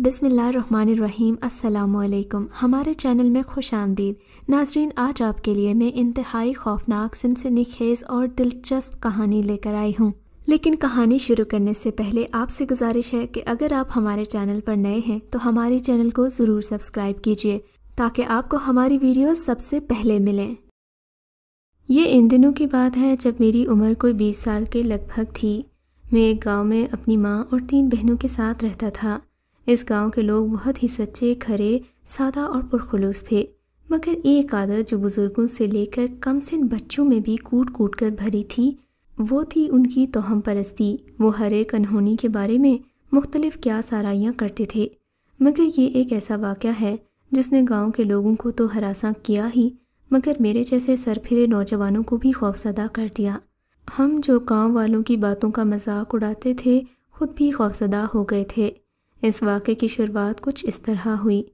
बिसमीम् अल्लाम हमारे चैनल में खुश आमदीद नाजरीन आज आपके लिए मैं इंतहाई खौफनाक सिनसनी खेज़ और दिलचस्प कहानी लेकर आई हूँ लेकिन कहानी शुरू करने से पहले आपसे गुजारिश है कि अगर आप हमारे चैनल पर नए हैं तो हमारे चैनल को ज़रूर सब्सक्राइब कीजिए ताकि आपको हमारी वीडियोस सबसे पहले मिलें ये इन दिनों की बात है जब मेरी उम्र कोई बीस साल के लगभग थी मैं एक गाँव में अपनी माँ और तीन बहनों के साथ रहता था इस गांव के लोग बहुत ही सच्चे खरे सादा और पुरखलूस थे मगर एक आदत जो बुज़ुर्गों से लेकर कम सिन बच्चों में भी कूट कूट कर भरी थी वो थी उनकी तोहम परस्ती वो हर एक अनहोनी के बारे में मुख्तलिफ क्या साराइयाँ करते थे मगर ये एक ऐसा वाक़ है जिसने गांव के लोगों को तो हरासा किया ही मगर मेरे जैसे सर फिरे नौजवानों को भी खौफसदा कर दिया हम जो गांव वालों की बातों का मजाक उड़ाते थे खुद भी खौफसदा हो गए थे इस वाक़े की शुरुआत कुछ इस तरह हुई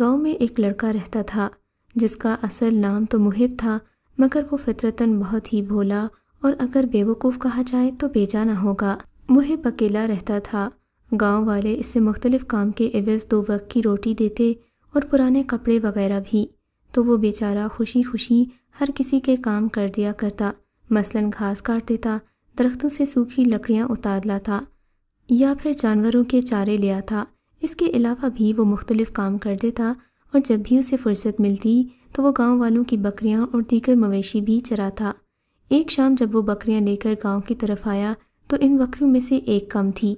गांव में एक लड़का रहता था जिसका असल नाम तो मुहिब था मगर वो फितरतन बहुत ही भोला और अगर बेवकूफ़ कहा जाए तो ना होगा मुहिब अकेला रहता था गांव वाले इसे मुख्तलिफ काम के एवज़ दो वक्त की रोटी देते और पुराने कपड़े वगैरह भी तो वो बेचारा खुशी खुशी हर किसी के काम कर दिया करता मसलन घास काट देता दरख्तों से सूखी लकड़ियाँ उतार लाता या फिर जानवरों के चारे लिया था इसके अलावा भी वो मुख्तलिफ़ काम करते था और जब भी उसे फुर्सत मिलती तो वो गाँव वालों की बकरियाँ और दीगर मवेशी भी चरा था एक शाम जब वो बकरियाँ लेकर गाँव की तरफ आया तो इन बकरियों में से एक कम थी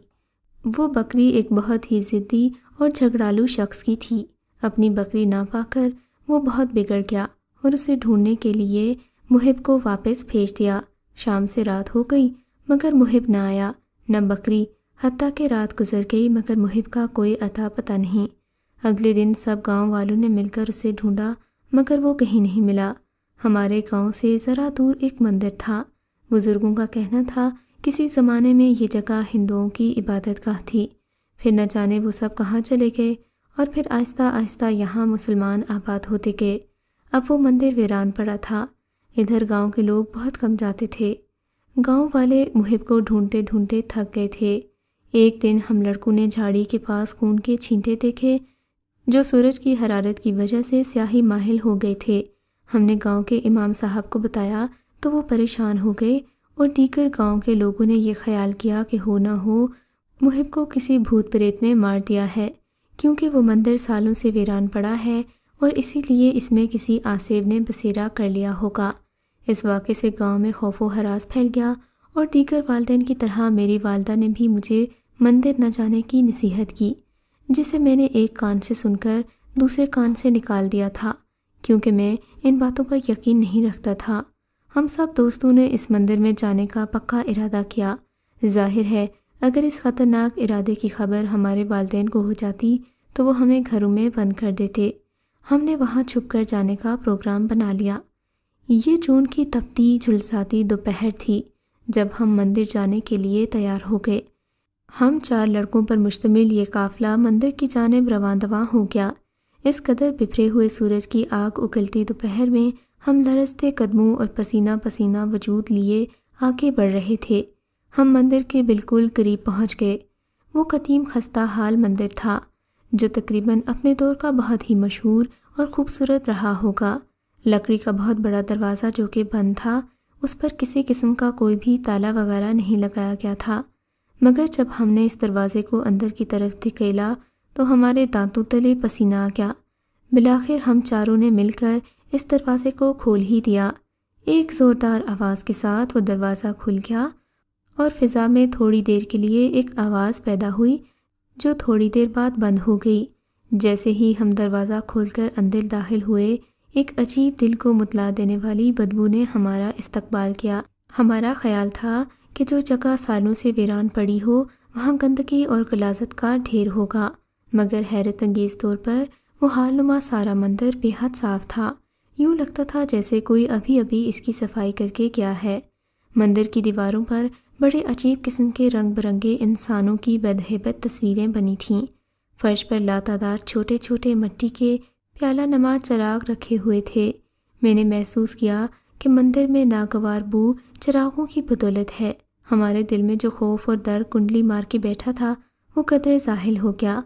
वो बकरी एक बहुत ही ज़िद्दी और झगड़ालू शख्स की थी अपनी बकरी ना पाकर वो बहुत बिगड़ गया और उसे ढूंढने के लिए मुहिब को वापस भेज दिया शाम से रात हो गई मगर मुहिब ना आया न बकरी हती कि रात गुजर गई मगर मुहिब का कोई अता पता नहीं अगले दिन सब गांव वालों ने मिलकर उसे ढूंढा मगर वो कहीं नहीं मिला हमारे गांव से ज़रा दूर एक मंदिर था बुज़ुर्गों का कहना था किसी ज़माने में ये जगह हिंदुओं की इबादत गाह थी फिर न जाने वो सब कहाँ चले गए और फिर आहिस्ता आहिस्ता यहाँ मुसलमान आबाद होते गए अब वो मंदिर वीरान पड़ा था इधर गांव के लोग बहुत कम जाते थे गांव वाले मुहिब को ढूंढते ढूंढते थक गए थे एक दिन हम लड़कों ने झाड़ी के पास खून के छींटे देखे जो सूरज की हरारत की वजह से स्याही माहिल हो गए थे हमने गांव के इमाम साहब को बताया तो वो परेशान हो गए और दीगर गांव के लोगों ने यह ख्याल किया कि हो ना हो मुहिब को किसी भूत प्रेत ने मार दिया है क्योंकि वो मंदिर सालों से वीरान पड़ा है और इसीलिए इसमें किसी आसेब ने बसेरा कर लिया होगा इस वाक़े से गांव में खौफ व हरास फैल गया और दीगर वालदेन की तरह मेरी वालदा ने भी मुझे मंदिर न जाने की नसीहत की जिसे मैंने एक कान से सुनकर दूसरे कान से निकाल दिया था क्योंकि मैं इन बातों पर यकीन नहीं रखता था हम सब दोस्तों ने इस मंदिर में जाने का पक्का इरादा किया जाहिर है अगर इस ख़तरनाक इरादे की खबर हमारे वालदेन को हो जाती तो वो हमें घरों में बंद कर देते हमने वहाँ छुप कर जाने का प्रोग्राम बना लिया ये जून की तपती झुलसाती दोपहर थी जब हम मंदिर जाने के लिए तैयार हो गए हम चार लड़कों पर मुश्तमिल ये काफ़िला मंदिर की जानब रवान दवा हो गया इस कदर बिफरे हुए सूरज की आग उगलती दोपहर में हम लरसते कदमों और पसीना पसीना वजूद लिए आगे बढ़ रहे थे हम मंदिर के बिल्कुल करीब पहुंच गए वो कदीम खस्ता हाल मंदिर था जो तकरीबन अपने दौर का बहुत ही मशहूर और ख़ूबसूरत रहा होगा लकड़ी का बहुत बड़ा दरवाज़ा जो कि बंद था उस पर किसी किस्म का कोई भी ताला वगैरह नहीं लगाया गया था मगर जब हमने इस दरवाज़े को अंदर की तरफ धकेला तो हमारे दांतों तले पसीना आ गया बिलाखिर हम चारों ने मिलकर इस दरवाज़े को खोल ही दिया एक ज़ोरदार आवाज़ के साथ वो दरवाज़ा खुल गया और फिज़ा में थोड़ी देर के लिए एक आवाज़ पैदा हुई जो थोड़ी देर बाद बंद हो गई जैसे ही हम दरवाज़ा खोलकर अंदर दाखिल हुए एक अजीब दिल को मुतला देने वाली बदबू ने हमारा इस्तकबाल किया हमारा ख्याल था कि जो जगह सालों से वीरान पड़ी हो वहाँ गंदगी और गलाजत का ढेर होगा मगर हैरत अंगेज तौर पर वो हालनुमा सारा मंदिर बेहद साफ था यूं लगता था जैसे कोई अभी अभी इसकी सफाई करके गया है मंदिर की दीवारों पर बड़े अजीब किस्म के रंग बिरंगे इंसानों की बदहेबत तस्वीरें बनी थीं फर्श पर लातादार छोटे छोटे मट्टी के प्याला नमा चराग रखे हुए थे मैंने महसूस किया कि मंदिर में नागवार बू चिरागों की बदौलत है हमारे दिल में जो खौफ और डर कुंडली मार के बैठा था वो कदर जाहिल हो गया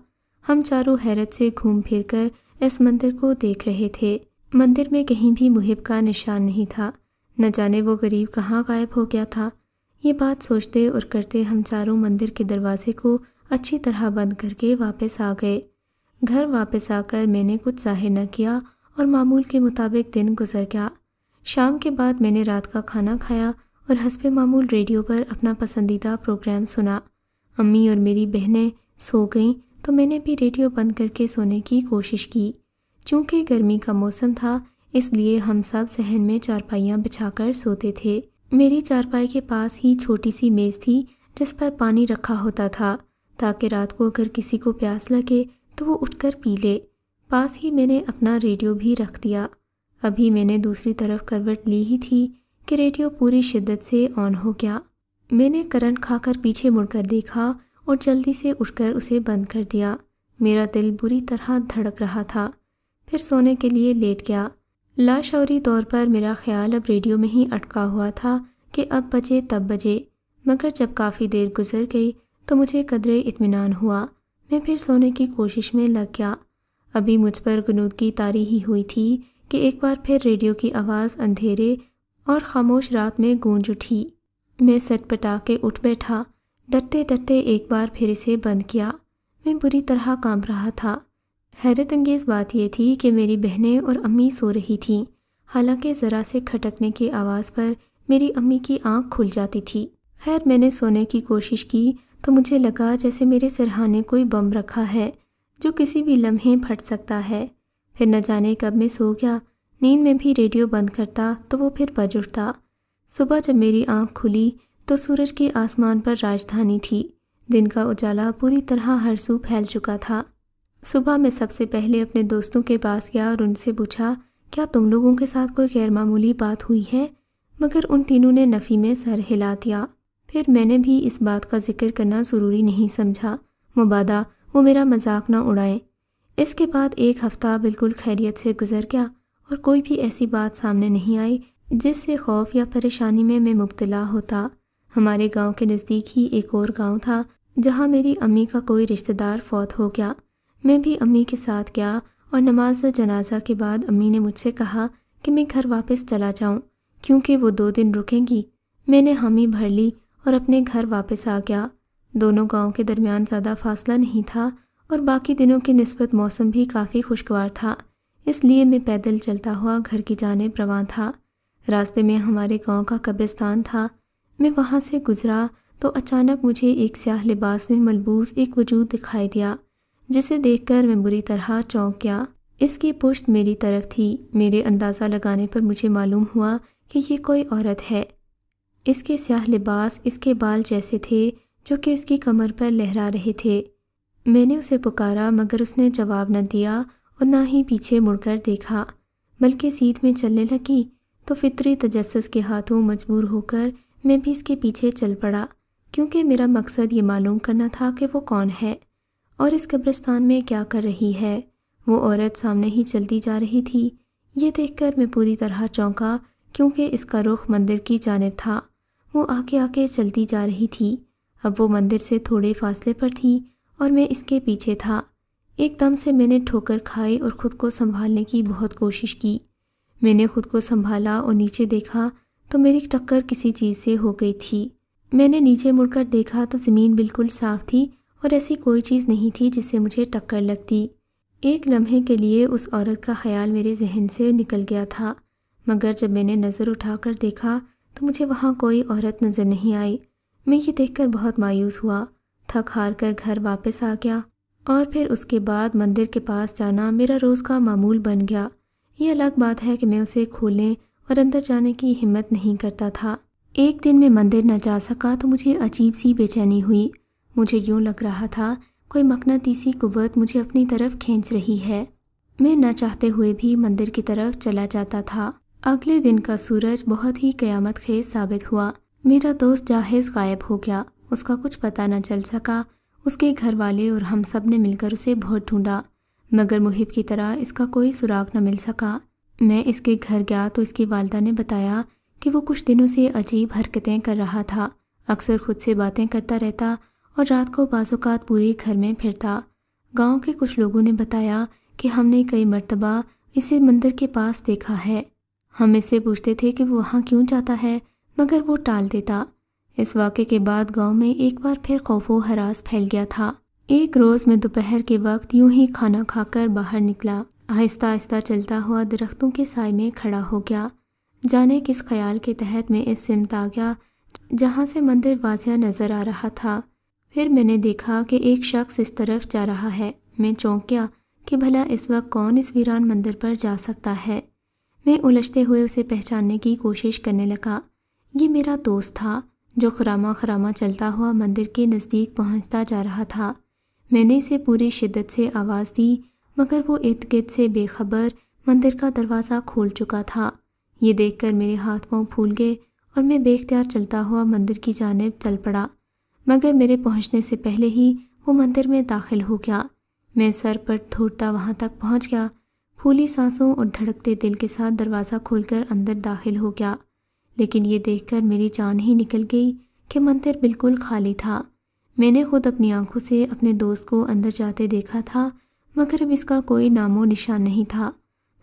हम चारों हैरत से घूम फिर कर इस मंदिर को देख रहे थे मंदिर में कहीं भी मुहिब का निशान नहीं था न जाने वो गरीब कहाँ गायब हो गया था ये बात सोचते और करते हम चारों मंदिर के दरवाजे को अच्छी तरह बंद करके वापस आ गए घर वापस आकर मैंने कुछ जाहिर न किया और मामूल के मुताबिक दिन गुजर गया शाम के बाद मैंने रात का खाना खाया और हंसपे मामूल रेडियो पर अपना पसंदीदा प्रोग्राम सुना अम्मी और मेरी बहनें सो गईं तो मैंने भी रेडियो बंद करके सोने की कोशिश की चूँकि गर्मी का मौसम था इसलिए हम सब सहन में चारपाइयाँ बिछाकर सोते थे मेरी चारपाई के पास ही छोटी सी मेज़ थी जिस पर पानी रखा होता था ताकि रात को अगर किसी को प्यास लगे तो वो उठकर पी ले पास ही मैंने अपना रेडियो भी रख दिया अभी मैंने दूसरी तरफ करवट ली ही थी कि रेडियो पूरी शिद्दत से ऑन हो गया मैंने करंट खाकर पीछे मुड़कर देखा और जल्दी से उठकर उसे बंद कर दिया मेरा दिल बुरी तरह धड़क रहा था फिर सोने के लिए लेट गया लाशौरी तौर पर मेरा ख्याल अब रेडियो में ही अटका हुआ था कि अब बजे तब बजे मगर जब काफ़ी देर गुजर गई तो मुझे कदरे इत्मीनान हुआ मैं फिर सोने की कोशिश में लग गया अभी मुझ पर गनूद की तारी ही हुई थी कि एक बार फिर रेडियो की आवाज़ अंधेरे और खामोश रात में गूंज उठी मैं सटपटा के उठ बैठा डरते डरते एक बार फिर इसे बंद किया मैं बुरी तरह काम रहा था हैरत अंगेज़ बात यह थी कि मेरी बहनें और अम्मी सो रही थीं हालांकि ज़रा से खटकने की आवाज़ पर मेरी अम्मी की आंख खुल जाती थी खैर मैंने सोने की कोशिश की तो मुझे लगा जैसे मेरे सरहाने कोई बम रखा है जो किसी भी लम्हे फट सकता है फिर न जाने कब मैं सो गया नींद में भी रेडियो बंद करता तो वो फिर बज उठता सुबह जब मेरी आंख खुली तो सूरज के आसमान पर राजधानी थी दिन का उजाला पूरी तरह हर सू फैल चुका था सुबह मैं सबसे पहले अपने दोस्तों के पास गया और उनसे पूछा क्या तुम लोगों के साथ कोई गैरमामूली बात हुई है मगर उन तीनों ने नफ़ी में सर हिला दिया फिर मैंने भी इस बात का जिक्र करना ज़रूरी नहीं समझा मुबादा वो मेरा मजाक ना उड़ाएं इसके बाद एक हफ्ता बिल्कुल खैरियत से गुजर गया और कोई भी ऐसी बात सामने नहीं आई जिससे खौफ या परेशानी में मैं मुबतला होता हमारे गांव के नज़दीक ही एक और गांव था जहां मेरी अम्मी का कोई रिश्तेदार फौत हो गया मैं भी अम्मी के साथ गया और नमाज जनाजा के बाद अम्मी ने मुझसे कहा कि मैं घर वापस चला जाऊं क्योंकि वो दो दिन रुकेंगी मैंने हामी भर ली और अपने घर वापस आ गया दोनों गाँव के दरमियान ज़्यादा फासला नहीं था और बाकी दिनों की नस्बत मौसम भी काफ़ी खुशगवार था इसलिए मैं पैदल चलता हुआ घर की जाने प्रवा था रास्ते में हमारे गांव का कब्रिस्तान था मैं वहां से गुज़रा तो अचानक मुझे एक स्याह लिबास में मलबूस एक वजूद दिखाई दिया जिसे देखकर मैं बुरी तरह चौंक गया इसकी पुश्त मेरी तरफ थी मेरे अंदाज़ा लगाने पर मुझे मालूम हुआ कि ये कोई औरत है इसके स्याह लिबास इसके बाल जैसे थे जो कि इसकी कमर पर लहरा रहे थे मैंने उसे पुकारा मगर उसने जवाब न दिया और ना ही पीछे मुड़कर देखा बल्कि सीध में चलने लगी तो फितरी तजस्स के हाथों मजबूर होकर मैं भी इसके पीछे चल पड़ा क्योंकि मेरा मकसद ये मालूम करना था कि वो कौन है और इस कब्रिस्तान में क्या कर रही है वो औरत सामने ही चलती जा रही थी ये देखकर मैं पूरी तरह चौंका क्योंकि इसका रुख मंदिर की जानब था वो आके आके चलती जा रही थी अब वो मंदिर से थोड़े फासले पर थी और मैं इसके पीछे था एकदम से मैंने ठोकर खाई और ख़ुद को संभालने की बहुत कोशिश की मैंने खुद को संभाला और नीचे देखा तो मेरी टक्कर किसी चीज़ से हो गई थी मैंने नीचे मुड़कर देखा तो ज़मीन बिल्कुल साफ थी और ऐसी कोई चीज़ नहीं थी जिससे मुझे टक्कर लगती एक लम्हे के लिए उस औरत का ख्याल मेरे जहन से निकल गया था मगर जब मैंने नज़र उठाकर देखा तो मुझे वहाँ कोई औरत नज़र नहीं आई मैं ये देखकर बहुत मायूस हुआ थक हार कर घर वापस आ गया और फिर उसके बाद मंदिर के पास जाना मेरा रोज़ का मामूल बन गया ये अलग बात है कि मैं उसे खोलने और अंदर जाने की हिम्मत नहीं करता था एक दिन मैं मंदिर न जा सका तो मुझे अजीब सी बेचैनी हुई मुझे यूं लग रहा था कोई मकनातीसी कुवत मुझे अपनी तरफ खींच रही है मैं न चाहते हुए भी मंदिर की तरफ चला जाता था अगले दिन का सूरज बहुत ही क़यामत खेज साबित हुआ मेरा दोस्त जाहेज गायब हो गया उसका कुछ पता न चल सका उसके घर वाले और हम सब ने मिलकर उसे बहुत ढूंढा मगर मुहिब की तरह इसका कोई सुराग न मिल सका मैं इसके घर गया तो इसकी वालदा ने बताया कि वो कुछ दिनों से अजीब हरकतें कर रहा था अक्सर खुद से बातें करता रहता और रात को बाजूकात पूरे घर में फिरता गांव के कुछ लोगों ने बताया कि हमने कई मरतबा इसे मंदिर के पास देखा है हम इससे पूछते थे कि वो वहाँ क्यों जाता है मगर वो टाल देता इस वाक़े के बाद गांव में एक बार फिर खौफो हरास फैल गया था एक रोज़ में दोपहर के वक्त यूं ही खाना खाकर बाहर निकला आहिस्ता आहिस्ता चलता हुआ दरख्तों के साय में खड़ा हो गया जाने किस ख्याल के तहत मैं इस सिमत आ गया जहाँ से मंदिर वाजिया नज़र आ रहा था फिर मैंने देखा कि एक शख्स इस तरफ जा रहा है मैं चौंक गया कि भला इस वक्त कौन इस वीरान मंदिर पर जा सकता है मैं उलझते हुए उसे पहचानने की कोशिश करने लगा ये मेरा दोस्त था जो खरामा खरामा चलता हुआ मंदिर के नज़दीक पहुंचता जा रहा था मैंने इसे पूरी शिद्दत से आवाज़ दी मगर वो इर्द गिर्द से बेखबर मंदिर का दरवाज़ा खोल चुका था ये देखकर मेरे हाथ पाँव फूल गए और मैं बेख्तियार चलता हुआ मंदिर की जानब चल पड़ा मगर मेरे पहुँचने से पहले ही वो मंदिर में दाखिल हो गया मैं सर पर थूटता वहाँ तक पहुँच गया फूली सांसों और धड़कते दिल के साथ दरवाज़ा खोलकर अंदर दाखिल हो गया लेकिन ये देखकर मेरी जान ही निकल गई कि मंदिर बिल्कुल खाली था मैंने खुद अपनी आंखों से अपने दोस्त को अंदर जाते देखा था मगर अब इसका कोई नामो निशान नहीं था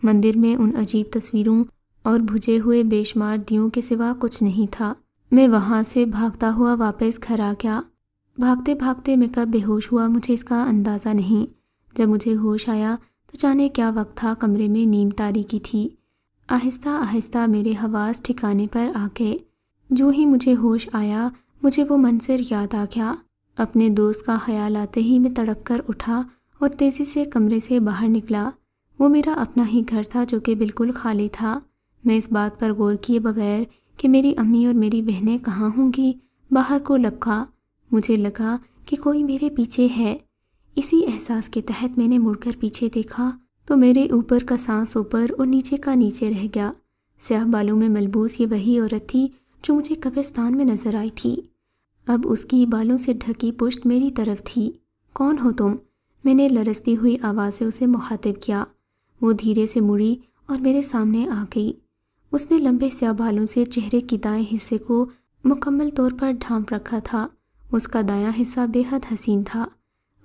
मंदिर में उन अजीब तस्वीरों और भुजे हुए बेशुमार दियों के सिवा कुछ नहीं था मैं वहाँ से भागता हुआ वापस घर आ गया भागते भागते मैं कब बेहोश हुआ मुझे इसका अंदाज़ा नहीं जब मुझे होश आया तो जाने क्या वक्त था कमरे में नीम तारी की थी आहिस्ता आहिस्ता मेरे हवास ठिकाने पर आ गए जो ही मुझे होश आया मुझे वो मंजर याद आ गया अपने दोस्त का ख्याल आते ही मैं तड़प कर उठा और तेज़ी से कमरे से बाहर निकला वो मेरा अपना ही घर था जो कि बिल्कुल खाली था मैं इस बात पर गौर किए बगैर कि मेरी अम्मी और मेरी बहनें कहाँ होंगी बाहर को लपका मुझे लगा कि कोई मेरे पीछे है इसी एहसास के तहत मैंने मुड़कर पीछे देखा तो मेरे ऊपर का सांस ऊपर और नीचे का नीचे रह गया स्याह बालों में मलबूस ये वही औरत थी जो मुझे कब्रिस्तान में नज़र आई थी अब उसकी बालों से ढकी पुष्ट मेरी तरफ थी कौन हो तुम मैंने लरसती हुई आवाज़ से उसे मुखातिब किया वो धीरे से मुड़ी और मेरे सामने आ गई उसने लंबे स्या बालों से चेहरे की दाएं हिस्से को मुकम्मल तौर पर ढांप रखा था उसका दायां हिस्सा बेहद हसीन था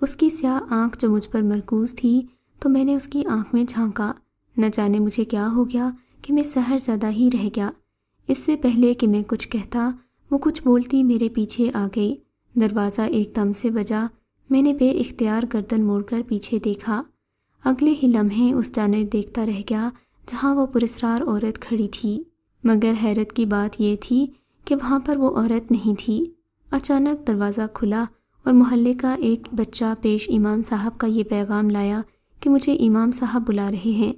उसकी स्याह आंख जो मुझ पर मरकूज थी तो मैंने उसकी आंख में झांका न जाने मुझे क्या हो गया कि मैं सहर ज़्यादा ही रह गया इससे पहले कि मैं कुछ कहता वो कुछ बोलती मेरे पीछे आ गई दरवाज़ा एकदम से बजा मैंने बे इख्तियार गर्दन मोड़कर पीछे देखा अगले ही लम्हे उस जाने देखता रह गया जहाँ वो पुरस्कार औरत खड़ी थी मगर हैरत की बात यह थी कि वहाँ पर वो औरत नहीं थी अचानक दरवाज़ा खुला और मोहल्ले का एक बच्चा पेश इमाम साहब का ये पैगाम लाया कि मुझे इमाम साहब बुला रहे हैं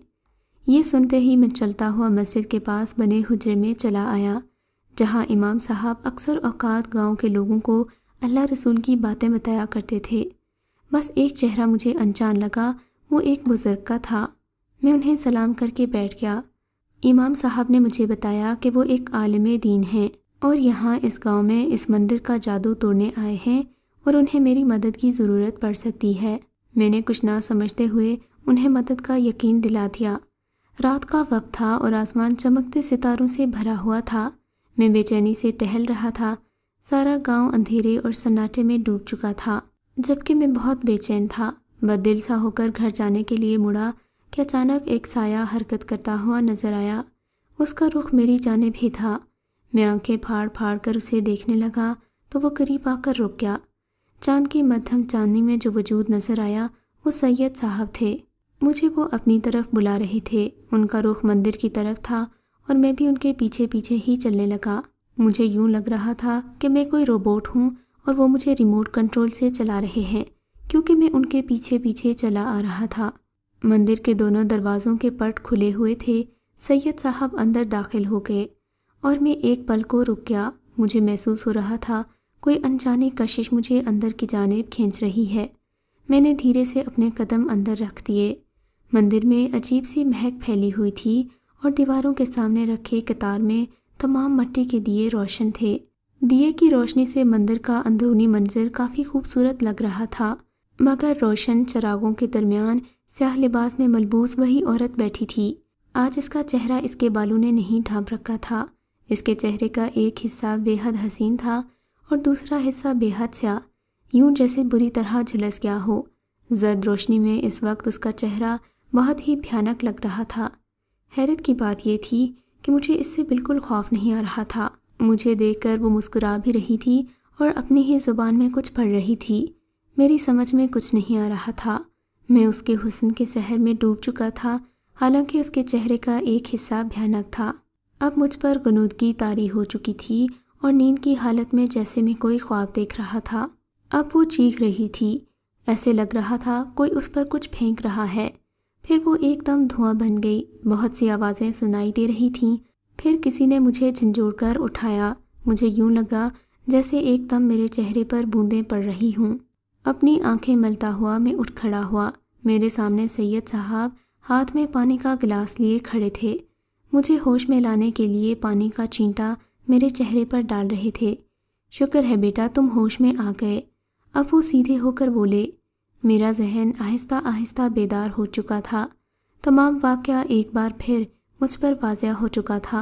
ये सुनते ही मैं चलता हुआ मस्जिद के पास बने हुजरे में चला आया जहाँ इमाम साहब अक्सर अवकात गांव के लोगों को अल्लाह रसूल की बातें बताया करते थे बस एक चेहरा मुझे अनजान लगा वो एक बुज़ुर्ग का था मैं उन्हें सलाम करके बैठ गया इमाम साहब ने मुझे बताया कि वो एक आलम दीन हैं और यहाँ इस गांव में इस मंदिर का जादू तोड़ने आए हैं और उन्हें मेरी मदद की ज़रूरत पड़ सकती है मैंने कुछ ना समझते हुए उन्हें मदद का यकीन दिला दिया रात का वक्त था और आसमान चमकते सितारों से भरा हुआ था मैं बेचैनी से टहल रहा था सारा गांव अंधेरे और सन्नाटे में डूब चुका था जबकि मैं बहुत बेचैन था बदिल सा होकर घर जाने के लिए मुड़ा कि अचानक एक साया हरकत करता हुआ नजर आया उसका रुख मेरी जाने भी था मैं आंखें फाड़ फाड़ कर उसे देखने लगा तो वो करीब आकर रुक गया चांद की मध्यम चांदनी में जो वजूद नजर आया वो सैयद साहब थे मुझे वो अपनी तरफ बुला रहे थे उनका रुख मंदिर की तरफ था और मैं भी उनके पीछे पीछे ही चलने लगा मुझे यूं लग रहा था कि मैं कोई रोबोट हूँ और वो मुझे रिमोट कंट्रोल से चला रहे हैं क्योंकि मैं उनके पीछे पीछे चला आ रहा था मंदिर के दोनों दरवाज़ों के पट खुले हुए थे सैयद साहब अंदर दाखिल हो गए और मैं एक पल को रुक गया मुझे महसूस हो रहा था कोई अनजानी कशिश मुझे अंदर की जानेब खींच रही है मैंने धीरे से अपने कदम अंदर रख दिए मंदिर में अजीब सी महक फैली हुई थी और दीवारों के सामने रखे कतार में तमाम मट्टी के दिए रोशन थे दिए की रोशनी से मंदिर का अंदरूनी मंजर काफ़ी खूबसूरत लग रहा था मगर रोशन चरागों के दरमियान स्याह लिबास में मलबूस वही औरत बैठी थी आज इसका चेहरा इसके बालों ने नहीं ढांप रखा था इसके चेहरे का एक हिस्सा बेहद हसीन था और दूसरा हिस्सा बेहद स्या यूं जैसे बुरी तरह झुलस गया हो जर्द रोशनी में इस वक्त उसका चेहरा बहुत ही भयानक लग रहा था हैरत की बात यह थी कि मुझे इससे बिल्कुल खौफ नहीं आ रहा था मुझे देखकर वो मुस्कुरा भी रही थी और अपनी ही ज़ुबान में कुछ पढ़ रही थी मेरी समझ में कुछ नहीं आ रहा था मैं उसके हुसन के शहर में डूब चुका था हालांकि उसके चेहरे का एक हिस्सा भयानक था अब मुझ पर गनूदगी तारी हो चुकी थी और नींद की हालत में जैसे मैं कोई ख्वाब देख रहा था अब वो चीख रही थी ऐसे लग रहा था कोई उस पर कुछ फेंक रहा है फिर वो एकदम धुआं बन गई बहुत सी आवाज़ें सुनाई दे रही थीं फिर किसी ने मुझे झंझोड़ कर उठाया मुझे यूं लगा जैसे एकदम मेरे चेहरे पर बूंदें पड़ रही हूँ अपनी आंखें मलता हुआ मैं उठ खड़ा हुआ मेरे सामने सैयद साहब हाथ में पानी का गिलास लिए खड़े थे मुझे होश में लाने के लिए पानी का चींटा मेरे चेहरे पर डाल रहे थे शुक्र है बेटा तुम होश में आ गए अब वो सीधे होकर बोले मेरा जहन आहिस्ता आहिस्ता बेदार हो चुका था तमाम वाक्य एक बार फिर मुझ पर वाजिया हो चुका था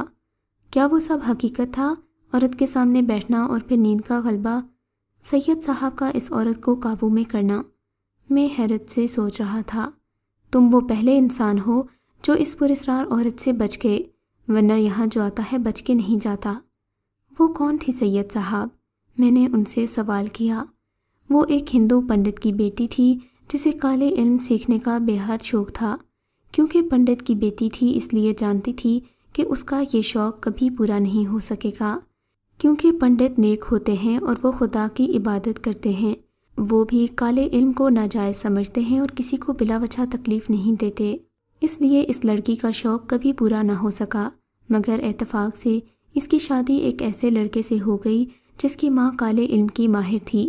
क्या वो सब हकीकत था औरत के सामने बैठना और फिर नींद का गलबा सैयद साहब का इस औरत को काबू में करना मैं हैरत से सोच रहा था तुम वो पहले इंसान हो जो इस पुरस्कार औरत से बच गए वरना यहाँ जो आता है बच के नहीं जाता वो कौन थी सैयद साहब मैंने उनसे सवाल किया वो एक हिंदू पंडित की बेटी थी जिसे काले इल्म सीखने का बेहद शौक था क्योंकि पंडित की बेटी थी इसलिए जानती थी कि उसका ये शौक़ कभी पूरा नहीं हो सकेगा क्योंकि पंडित नेक होते हैं और वो खुदा की इबादत करते हैं वो भी काले इल्म को नाजायज़ समझते हैं और किसी को बिला वजह तकलीफ़ नहीं देते इसलिए इस लड़की का शौक़ कभी पूरा ना हो सका मगर एतफाक से इसकी शादी एक ऐसे लड़के से हो गई जिसकी माँ काले इल्म की माहिर थी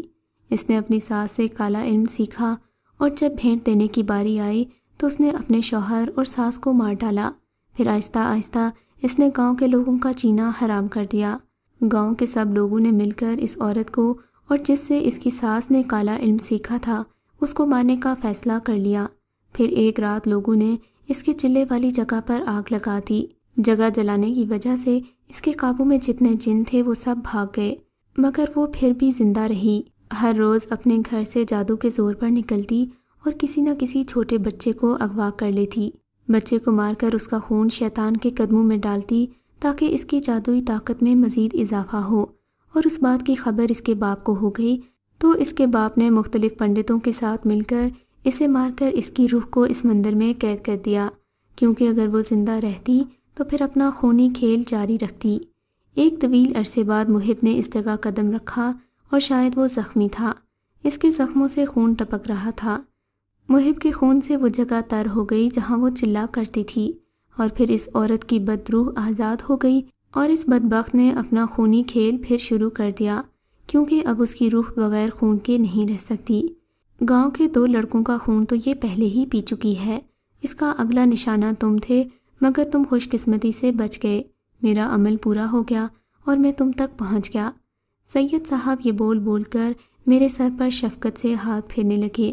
इसने अपनी सास से काला इल्म सीखा और जब भेंट देने की बारी आई तो उसने अपने शौहर और सास को मार डाला फिर आहिस्ता आहिस्ता इसने गांव के लोगों का चीना हराम कर दिया गांव के सब लोगों ने मिलकर इस औरत को और जिससे इसकी सास ने काला इल्म सीखा था उसको मारने का फैसला कर लिया फिर एक रात लोगों ने इसके चिल्ले वाली जगह पर आग लगा दी जगह जलाने की वजह से इसके काबू में जितने जिन थे वो सब भाग गए मगर वो फिर भी जिंदा रही हर रोज़ अपने घर से जादू के ज़ोर पर निकलती और किसी न किसी छोटे बच्चे को अगवा कर लेती बच्चे को मारकर उसका खून शैतान के कदमों में डालती ताकि इसकी जादुई ताकत में मज़ीद इजाफा हो और उस बात की खबर इसके बाप को हो गई तो इसके बाप ने मुख्तलिफ पंडितों के साथ मिलकर इसे मारकर इसकी रूह को इस मंदिर में कैद कर दिया क्योंकि अगर वो ज़िंदा रहती तो फिर अपना खूनी खेल जारी रखती एक तवील अरसे बाद मुहिब ने इस जगह कदम रखा और शायद वो ज़ख्मी था इसके ज़ख्मों से खून टपक रहा था मुहिब के खून से वो जगह तर हो गई जहाँ वो चिल्ला करती थी और फिर इस औरत की बदरूह आज़ाद हो गई और इस बदबक ने अपना खूनी खेल फिर शुरू कर दिया क्योंकि अब उसकी रूह बगैर खून के नहीं रह सकती गांव के दो लड़कों का खून तो ये पहले ही पी चुकी है इसका अगला निशाना तुम थे मगर तुम खुशकिस्मती से बच गए मेरा अमल पूरा हो गया और मैं तुम तक पहुंच गया सैयद साहब ये बोल बोल कर मेरे सर पर शफकत से हाथ फेरने लगे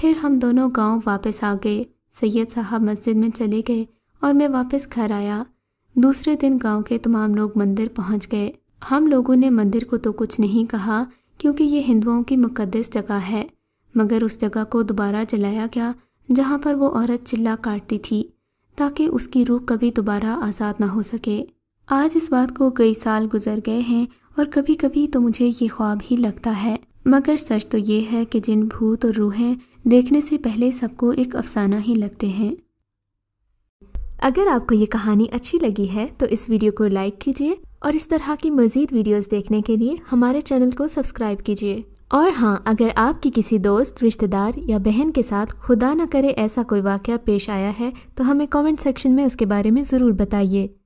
फिर हम दोनों गांव वापस आ गए सैयद साहब मस्जिद में चले गए और मैं वापस घर आया दूसरे दिन गांव के तमाम लोग मंदिर पहुंच गए हम लोगों ने मंदिर को तो कुछ नहीं कहा क्योंकि ये हिंदुओं की मुकदस जगह है मगर उस जगह को दोबारा जलाया गया जहाँ पर वो औरत चिल्ला काटती थी ताकि उसकी रूह कभी दोबारा आज़ाद ना हो सके आज इस बात को कई साल गुजर गए हैं और कभी कभी तो मुझे ये ख्वाब ही लगता है मगर सच तो ये है कि जिन भूत और रूहें देखने से पहले सबको एक अफसाना ही लगते हैं अगर आपको ये कहानी अच्छी लगी है तो इस वीडियो को लाइक कीजिए और इस तरह की मज़ीद वीडियोस देखने के लिए हमारे चैनल को सब्सक्राइब कीजिए और हाँ अगर आपके किसी दोस्त रिश्तेदार या बहन के साथ खुदा न करे ऐसा कोई वाक़ पेश आया है तो हमें कमेंट सेक्शन में उसके बारे में ज़रूर बताइए